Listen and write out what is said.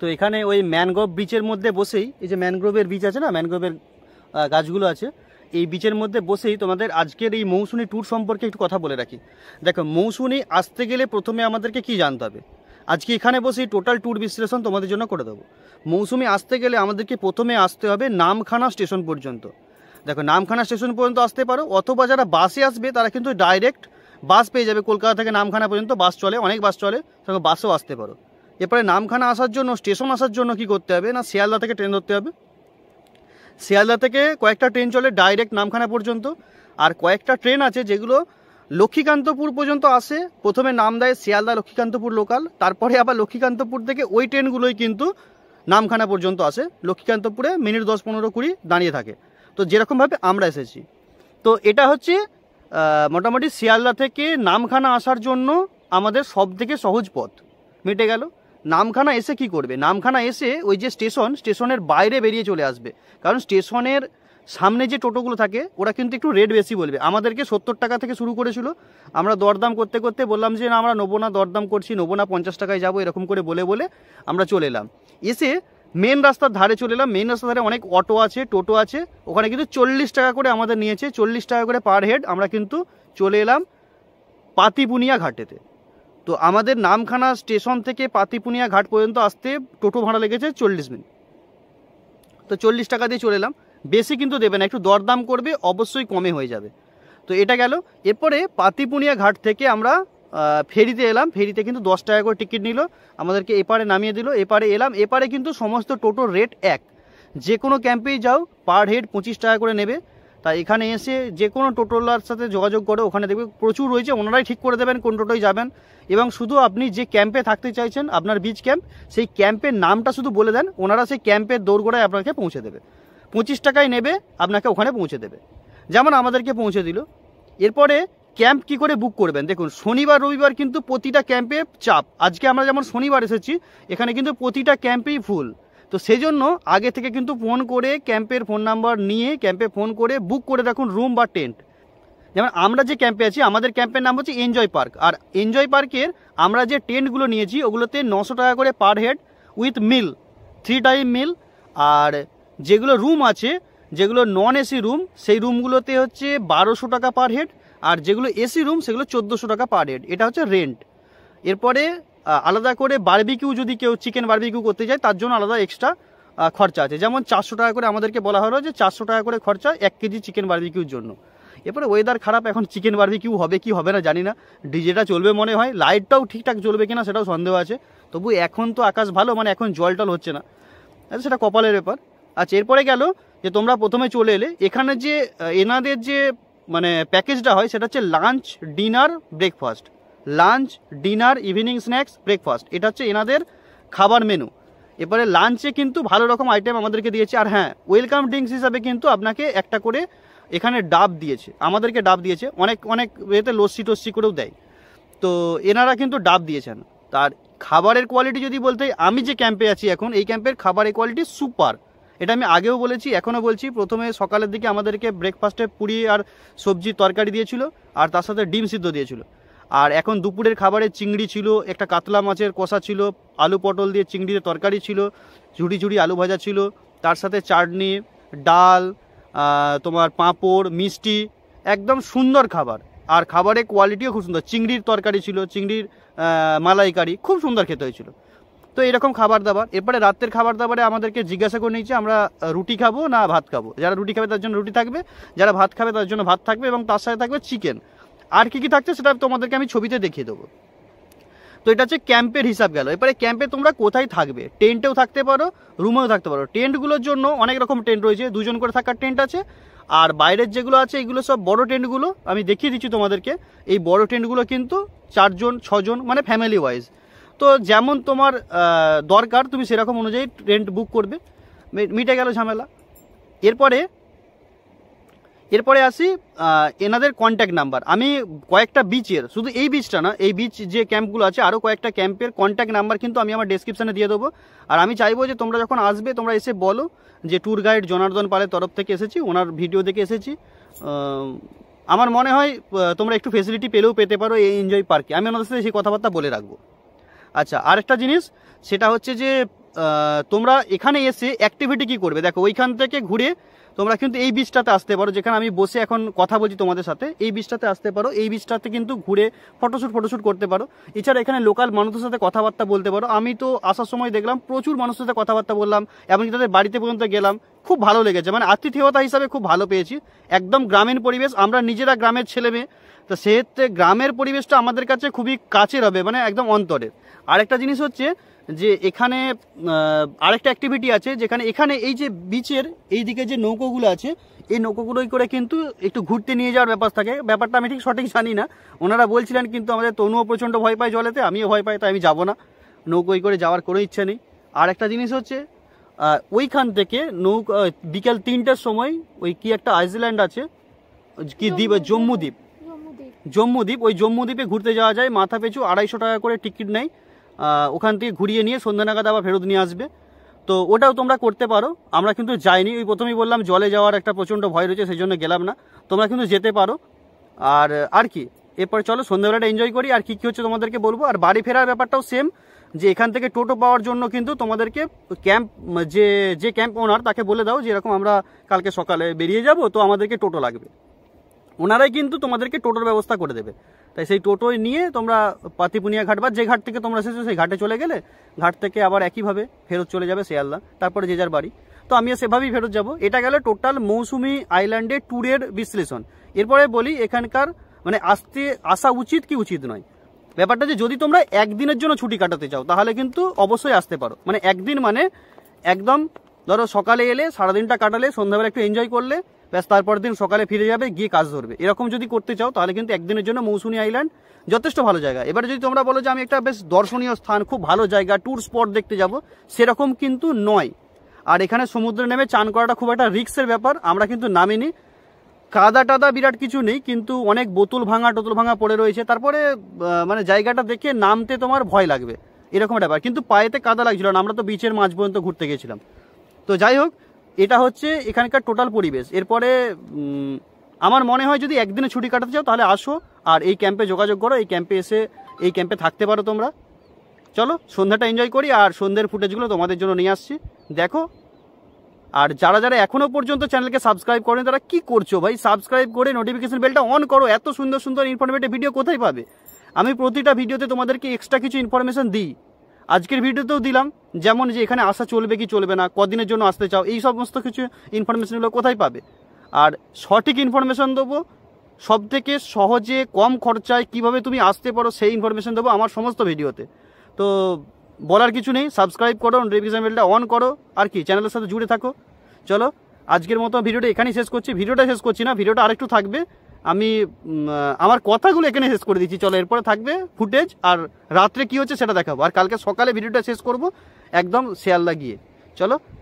তো এখানে ওই ম্যানগ্রোভ বিচের মধ্যে বসেই এই যে ম্যানগ্রোভের বিচ আছে না ম্যানগ্রোভের গাছগুলো আছে এই বিচের মধ্যে বসেই তোমাদের আজকের এই মৌসুমি ট্যুর সম্পর্কে একটু কথা বলে রাখি দেখো মৌসুমি আসতে গেলে প্রথমে আমাদেরকে কি জানতে হবে আজকে এখানে বসেই টোটাল ট্যুর বিশ্লেষণ তোমাদের জন্য করে দেবো মৌসুমি আসতে গেলে আমাদেরকে প্রথমে আসতে হবে নামখানা স্টেশন পর্যন্ত দেখো নামখানা স্টেশন পর্যন্ত আসতে পারো অথবা যারা বাসে আসবে তারা কিন্তু ডাইরেক্ট বাস পেয়ে যাবে কলকাতা থেকে নামখানা পর্যন্ত বাস চলে অনেক বাস চলে সঙ্গে বাসও আসতে পারো এরপরে নামখানা আসার জন্য স্টেশন আসার জন্য কি করতে হবে না শিয়ালদা থেকে ট্রেন ধরতে হবে শিয়ালদা থেকে কয়েকটা ট্রেন চলে ডাইরেক্ট নামখানা পর্যন্ত আর কয়েকটা ট্রেন আছে যেগুলো লক্ষ্মীকান্তপুর পর্যন্ত আসে প্রথমে নাম দেয় শিয়ালদা লক্ষ্মীকান্তপুর লোকাল তারপরে আবার লক্ষ্মীকান্তপুর থেকে ওই ট্রেনগুলোই কিন্তু নামখানা পর্যন্ত আসে লক্ষ্মীকান্তপুরে মিনিট দশ পনেরো কুড়ি দাঁড়িয়ে থাকে তো যেরকমভাবে আমরা এসেছি তো এটা হচ্ছে মোটামুটি শিয়ালদা থেকে নামখানা আসার জন্য আমাদের সব থেকে সহজ পথ মিটে গেল নামখানা এসে কি করবে নামখানা এসে ওই যে স্টেশন স্টেশনের বাইরে বেরিয়ে চলে আসবে কারণ স্টেশনের সামনে যে টোটোগুলো থাকে ওরা কিন্তু একটু রেট বেশি বলবে আমাদেরকে সত্তর টাকা থেকে শুরু করেছিল আমরা দরদাম করতে করতে বললাম যে না আমরা নেবো না দরদাম করছি নেবো না পঞ্চাশ টাকায় যাবো এরকম করে বলে বলে আমরা চলে এলাম এসে মেন রাস্তার ধারে চলে এলাম মেন রাস্তার ধারে অনেক অটো আছে টোটো আছে ওখানে কিন্তু চল্লিশ টাকা করে আমাদের নিয়েছে চল্লিশ টাকা করে পার হেড আমরা কিন্তু চলে এলাম পাতিপুনিয়া ঘাটেতে তো আমাদের নামখানা স্টেশন থেকে পাতিপুনিয়া ঘাট পর্যন্ত আসতে টোটো ভাড়া লেগেছে চল্লিশ মিনিট তো চল্লিশ টাকা দিয়ে চলে এলাম বেশি কিন্তু দেবে না একটু দরদাম করবে অবশ্যই কমে হয়ে যাবে তো এটা গেল এরপরে পাতিপুনিয়া ঘাট থেকে আমরা ফেরিতে এলাম ফেরিতে কিন্তু দশ টাকা করে টিকিট নিল আমাদেরকে এপারে নামিয়ে দিল এপারে এলাম এপারে কিন্তু সমস্ত টোটোর রেট এক যে কোনো ক্যাম্পেই যাও পার হেড পঁচিশ টাকা করে নেবে তা এখানে এসে যে কোনো টোটোলার সাথে যোগাযোগ করে ওখানে দেখবে প্রচুর রয়েছে ওনারাই ঠিক করে দেবেন কোন টোটোয় যাবেন এবং শুধু আপনি যে ক্যাম্পে থাকতে চাইছেন আপনার বীজ ক্যাম্প সেই ক্যাম্পের নামটা শুধু বলে দেন ওনারা সেই ক্যাম্পের দৌড়গোড়ায় আপনাকে পৌঁছে দেবে পঁচিশ টাকায় নেবে আপনাকে ওখানে পৌঁছে দেবে যেমন আমাদেরকে পৌঁছে দিল এরপরে ক্যাম্প কি করে বুক করবেন দেখুন শনিবার রবিবার কিন্তু প্রতিটা ক্যাম্পে চাপ আজকে আমরা যেমন শনিবার এসেছি এখানে কিন্তু প্রতিটা ক্যাম্পেই ফুল তো সেই জন্য আগে থেকে কিন্তু ফোন করে ক্যাম্পের ফোন নাম্বার নিয়ে ক্যাম্পে ফোন করে বুক করে রাখুন রুম বা টেন্ট যেমন আমরা যে ক্যাম্পে আছি আমাদের ক্যাম্পের নাম হচ্ছে এনজয় পার্ক আর এনজয় পার্কের আমরা যে টেন্টগুলো নিয়েছি ওগুলোতে নশো টাকা করে per head with meal three time meal আর যেগুলো রুম আছে যেগুলো নন এসি রুম সেই রুমগুলোতে হচ্ছে বারোশো টাকা পার হেড আর যেগুলো এসি রুম সেগুলো চোদ্দোশো টাকা পার হেড এটা হচ্ছে রেন্ট এরপরে আলাদা করে বার্বিকিউ যদি কেউ চিকেন বার্বিকিউ করতে যায় তার জন্য আলাদা এক্সট্রা খরচা আছে যেমন চারশো টাকা করে আমাদেরকে বলা হলো যে চারশো টাকা করে খরচা এক কেজি চিকেন বার্বিকিউর জন্য এরপরে ওয়েদার খারাপ এখন চিকেন বার্বিকিউ হবে কি হবে না জানি না ডিজেটা চলবে মনে হয় লাইটটাও ঠিকঠাক চলবে কিনা সেটাও সন্দেহ আছে তবু এখন তো আকাশ ভালো মানে এখন জল টল হচ্ছে না আচ্ছা সেটা কপালের ব্যাপার আচ্ছা এরপরে গেল যে তোমরা প্রথমে চলে এলে এখানে যে এনাদের যে মানে প্যাকেজটা হয় সেটা হচ্ছে lunch dinner breakfast lunch dinner evening snacks breakfast এটা হচ্ছে এনাদের খাবার মেনু এবারে লাঞ্চে কিন্তু ভালো রকম আইটেম আমাদেরকে দিয়েছে আর হ্যাঁ ওয়েলকাম ড্রিঙ্কস হিসাবে কিন্তু আপনাকে একটা করে এখানে ডাব দিয়েছে আমাদেরকে ডাব দিয়েছে অনেক অনেক এতে লস্যি টস্যি করেও দেয় তো এনারা কিন্তু ডাব দিয়েছেন তার খাবারের কোয়ালিটি যদি বলতে আমি যে ক্যাম্পে আছি এখন এই ক্যাম্পের খাবারের কোয়ালিটি সুপার এটা আমি আগেও বলেছি এখনও বলছি প্রথমে সকালের দিকে আমাদেরকে ব্রেকফাস্টে পুরি আর সবজি তরকারি দিয়েছিল আর তার সাথে ডিম সিদ্ধ দিয়েছিল আর এখন দুপুরের খাবারে চিংড়ি ছিল একটা কাতলা মাছের কষা ছিল আলু পটল দিয়ে চিংড়ির তরকারি ছিল ঝুড়ি ঝুড়ি আলু ভাজা ছিল তার সাথে চাটনি ডাল তোমার পাঁপড় মিষ্টি একদম সুন্দর খাবার আর খাবারের কোয়ালিটিও খুব সুন্দর চিংড়ির তরকারি ছিল চিংড়ির মালাইকারি খুব সুন্দর খেতে হয়েছিল তো এরকম খাবার দাবার এরপরে রাতের খাবার দাবারে আমাদেরকে জিজ্ঞাসা করে নিয়েছে আমরা রুটি খাবো না ভাত খাবো যারা রুটি খাবে তার জন্য রুটি থাকবে যারা ভাত খাবে তার জন্য ভাত থাকবে এবং তার সাথে থাকবে চিকেন আর কি কি থাকছে সেটা তোমাদেরকে আমি ছবিতে দেখিয়ে দেবো তো এটা হচ্ছে ক্যাম্পের হিসাব গেল এবারে ক্যাম্পে তোমরা কোথায় থাকবে টেন্টেও থাকতে পারো রুমেও থাকতে পারো টেন্টগুলোর জন্য অনেক রকম টেন্ট রয়েছে দুজন করে থাকার টেন্ট আছে আর বাইরের যেগুলো আছে এগুলো সব বড় টেন্টগুলো আমি দেখিয়ে দিচ্ছি তোমাদেরকে এই বড় টেন্টগুলো কিন্তু চারজন ছজন মানে ফ্যামিলি ওয়াইজ তো যেমন তোমার দরকার তুমি সেরকম অনুযায়ী টেন্ট বুক করবে মিটে গেল ঝামেলা এরপরে এরপরে আসি এনাদের কন্ট্যাক্ট নাম্বার আমি কয়েকটা বিচের শুধু এই বিচটা না এই বিচ যে ক্যাম্পগুলো আছে আরও কয়েকটা ক্যাম্পের কন্ট্যাক্ট নাম্বার কিন্তু আমি আমার ডিসক্রিপশানে দিয়ে দেবো আর আমি চাইবো যে তোমরা যখন আসবে তোমরা এসে বলো যে ট্যুর গাইড জনার্দন পালের তরফ থেকে এসেছি ওনার ভিডিও দেখে এসেছি আমার মনে হয় তোমরা একটু ফেসিলিটি পেলেও পেতে পারো এই এনজয় পার্কে আমি ওনাদের সাথে সেই কথাবার্তা বলে রাখবো আচ্ছা আরেকটা জিনিস সেটা হচ্ছে যে তোমরা এখানে এসে অ্যাক্টিভিটি কী করবে দেখো ওইখান থেকে ঘুরে তোমরা কিন্তু এই বীজটাতে আসতে পারো যেখানে আমি বসে এখন কথা বলছি তোমাদের সাথে এই বীজটাতে আসতে পারো এই বীজটাতে কিন্তু ঘুরে ফটোশ্যুট ফটোশ্যুট করতে পারো এছাড়া এখানে লোকাল মানুষের সাথে কথাবার্তা বলতে পারো আমি তো আসার সময় দেখলাম প্রচুর মানুষের সাথে কথাবার্তা বললাম এমনকি তাদের বাড়িতে পর্যন্ত গেলাম খুব ভালো লেগেছে মানে আতিথেয়তা হিসাবে খুব ভালো পেয়েছি একদম গ্রামীণ পরিবেশ আমরা নিজেরা গ্রামের ছেলে মেয়ে তো সেক্ষেত্রে গ্রামের পরিবেশটা আমাদের কাছে খুবই কাছের হবে মানে একদম অন্তরে আরেকটা জিনিস হচ্ছে যে এখানে আরেকটা অ্যাক্টিভিটি আছে যেখানে এখানে এই যে বিচের এই দিকে যে নৌকোগুলো আছে এই নৌকোগুলোই করে কিন্তু একটু ঘুরতে নিয়ে যাওয়ার ব্যাপার থাকে ব্যাপারটা আমি ঠিক সঠিক জানি না ওনারা বলছিলেন কিন্তু আমাদের তনুও প্রচণ্ড ভয় পায় জলেতে আমিও ভয় পাই তাই আমি যাবো না নৌকোই করে যাওয়ার কোনো ইচ্ছে নেই আর একটা জিনিস হচ্ছে ওইখান থেকে নৌকা বিকেল তিনটার সময় ওই কি একটা আইসল্যান্ড আছে কি দ্বীপ জম্মু দ্বীপ জম্মু দ্বীপ ওই জম্মু দ্বীপে ঘুরতে যাওয়া যায় মাথা পিছু আড়াইশো টাকা করে টিকিট নেয় ওখান থেকে ঘুরিয়ে নিয়ে সন্ধ্যা নাগাদ আবার ফেরত নিয়ে আসবে তো ওটাও তোমরা করতে পারো আমরা কিন্তু যাইনি ওই প্রথমেই বললাম জলে যাওয়ার একটা প্রচণ্ড ভয় রয়েছে সেই জন্য গেলাম না তোমরা কিন্তু যেতে পারো আর আর কি এরপরে চলো সন্ধ্যাবেলাটা এনজয় করি আর কী কী হচ্ছে তোমাদেরকে বলবো আর বাড়ি ফেরার ব্যাপারটাও সেম যে এখান থেকে টোটো পাওয়ার জন্য কিন্তু তোমাদেরকে ক্যাম্প যে যে ক্যাম্প ওনার তাকে বলে দাও যে এরকম আমরা কালকে সকালে বেরিয়ে যাব তো আমাদেরকে টোটো লাগবে ওনারাই কিন্তু তোমাদেরকে টোটোর ব্যবস্থা করে দেবে তাই সেই টোটো নিয়ে তোমরা পাতিপুনিয়া ঘাট বা যে ঘাট থেকে তোমরা এসেছো সেই ঘাটে চলে গেলে ঘাট থেকে আবার একইভাবে ফেরত চলে যাবে শেয়াল্লা তারপরে যে যার বাড়ি তো আমি সেভাবেই ফেরত যাব এটা গেলে টোটাল মৌসুমি আইল্যান্ডে ট্যুরের বিশ্লেষণ এরপরে বলি এখানকার মানে আসতে আসা উচিত কি উচিত নয় ব্যাপারটা যে যদি তোমরা একদিনের জন্য ছুটি কাটাতে চাও তাহলে কিন্তু অবশ্যই আসতে পারো মানে একদিন মানে একদম ধরো সকালে এলে সারাদিনটা কাটালে সন্ধ্যাবেলা একটু এনজয় করলে ব্যাস তারপর দিন সকালে ফিরে যাবে গিয়ে কাজ ধরবে এরকম যদি করতে চাও তাহলে কিন্তু একদিনের জন্য মৌসুমি আইল্যান্ড যথেষ্ট ভালো জায়গা এবার যদি তোমরা বলো যে আমি একটা বেশ দর্শনীয় স্থান খুব ভালো জায়গা ট্যুর স্পট দেখতে যাব সেরকম কিন্তু নয় আর এখানে সমুদ্রে নেমে চান করাটা খুব একটা রিক্সের ব্যাপার আমরা কিন্তু নামিনি কাদা টাদা বিরাট কিছু নেই কিন্তু অনেক বোতল ভাঙা টোতল ভাঙা পড়ে রয়েছে তারপরে মানে জায়গাটা দেখে নামতে তোমার ভয় লাগবে এরকম ব্যাপার কিন্তু পায়েতে কাদা লাগছিল না আমরা তো বিচের মাঝ পর্যন্ত ঘুরতে গেছিলাম তো যাই হোক এটা হচ্ছে এখানকার টোটাল পরিবেশ এরপরে আমার মনে হয় যদি একদিনে ছুটি কাটাতে চাও তাহলে আসো আর এই ক্যাম্পে যোগাযোগ করো এই ক্যাম্পে এসে এই ক্যাম্পে থাকতে পারো তোমরা চলো সন্ধ্যাটা এনজয় করি আর সন্ধ্যের ফুটেজগুলো তোমাদের জন্য নিয়ে আসছি দেখো আর যারা যারা এখনো পর্যন্ত চ্যানেলকে সাবস্ক্রাইব করেন তারা কি করছো ভাই সাবস্ক্রাইব করে নোটিফিকেশন বেলটা অন করো এত সুন্দর সুন্দর ইনফরমেটিভ ভিডিও কোথায় পাবে আমি প্রতিটা ভিডিওতে তোমাদেরকে এক্সট্রা কিছু ইনফরমেশন দিই আজকের ভিডিওতেও দিলাম যেমন যে এখানে আসা চলবে কি চলবে না কদিনের জন্য আসতে চাও এই সমস্ত কিছু ইনফরমেশনগুলো কোথায় পাবে আর সঠিক ইনফরমেশন দেবো সব থেকে সহজে কম খরচায় কিভাবে তুমি আসতে পারো সেই ইনফরমেশন দেবো আমার সমস্ত ভিডিওতে তো বলার কিছু নেই সাবস্ক্রাইব করো নোটিফিকেশান বেলটা অন করো আর কি চ্যানেলের সাথে জুড়ে থাকো চলো আজকের মতো ভিডিওটা এখানেই শেষ করছি ভিডিওটা শেষ করছি না ভিডিওটা আরেকটু থাকবে আমি আমার কথাগুলো এখানে শেষ করে দিচ্ছি চলো এরপরে থাকবে ফুটেজ আর রাত্রে কি হচ্ছে সেটা দেখাবো আর কালকে সকালে ভিডিওটা শেষ করব একদম শেয়াল লাগিয়ে চলো